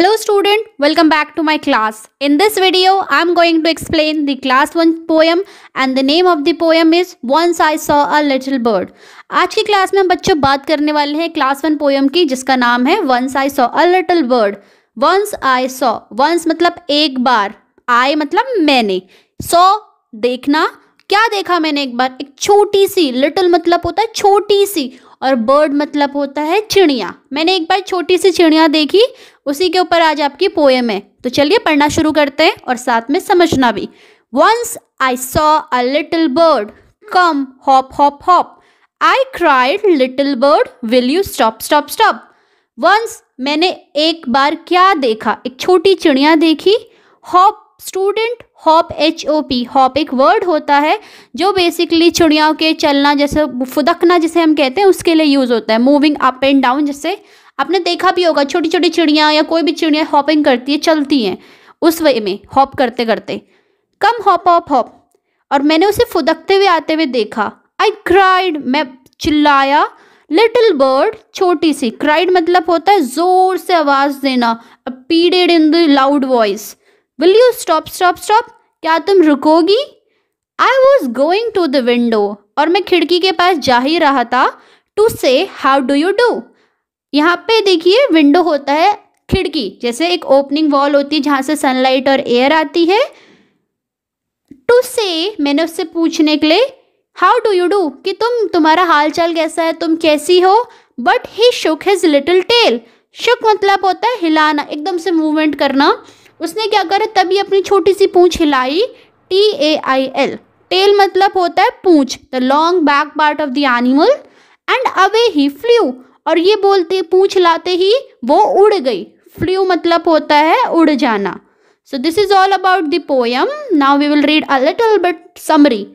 Hello student welcome back to my class in this video i am going to explain the class 1 poem and the name of the poem is once i saw a little bird आज की class में हम बच्चों बात करने वाले हैं class 1 poem की जिसका नाम है once I saw a little bird once I saw once मतलब एक बार आई मतलब मैंने सॉ देखना क्या देखा मैंने एक बार एक छोटी सी लिटिल मतलब होता है छोटी सी और बर्ड मतलब होता है चिड़िया मैंने एक बार छोटी सी चिड़िया देखी उसी के ऊपर आज आपकी पोएम है तो चलिए पढ़ना शुरू करते हैं और साथ में समझना भी once I saw a little bird come hop hop hop I cried little bird will you stop stop stop once मैंने एक बार क्या देखा एक छोटी चिड़िया देखी hop student hop H O P hop एक वर्ड होता है जो बेसिकली चिड़ियाओं के चलना जैसे फुदकना जिसे हम कहते हैं उसके लिए यूज़ होता है मूविंग अप एंड डाउन जैसे आपने देखा भी होगा छोटी छोटी चिड़िया या कोई भी चिड़िया हॉपिंग करती है चलती हैं उस वे में हॉप करते करते कम हॉप हॉप हॉप और मैंने उसे फुदकते हुए आते हुए देखा आई क्राइड मैं चिल्लाया लिटिल बर्ड छोटी सी क्राइड मतलब होता है जोर से आवाज़ देना pleaded in the loud voice will you stop stop stop क्या तुम रुकोगी I was going to the window और मैं खिड़की के पास जा ही रहा था टू से हाउ डू यू डू यहाँ पे देखिए विंडो होता है खिड़की जैसे एक ओपनिंग वॉल होती है जहां से सनलाइट और एयर आती है टू से मैंने उससे पूछने के लिए हाउ डू यू डू कि तुम तुम्हारा हाल चाल कैसा है तुम कैसी हो but he shook his little tail shook मतलब होता है हिलाना एकदम से मूवमेंट करना उसने क्या करा तभी अपनी छोटी सी पूंछ हिलाई T A I L tail मतलब होता है पूंछ the long back part of the animal and away he flew और ये बोलते पूंछ हिलाते ही वो उड़ गई फ्ल्यू मतलब होता है उड़ जाना so this is all about the poem now we will read a little but summary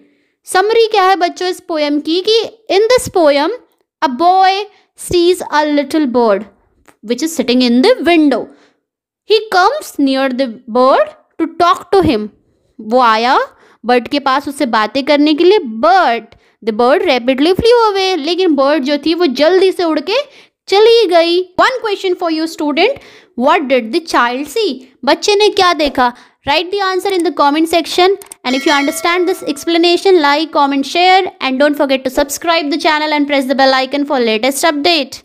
summary क्या है बच्चों इस पोएम की कि in this poem a boy sees a little bird which is sitting in the window he comes near the bird to talk to him वो आया bird के पास उससे बातें करने के लिए but the bird rapidly flee away लेकिन bird जो थी वो जल्दी से उड़ के चली गई one question for you student what did the child see बच्चे ने क्या देखा write the answer in the comment section and if you understand this explanation like comment share and don't forget to subscribe the channel and press the bell icon for latest update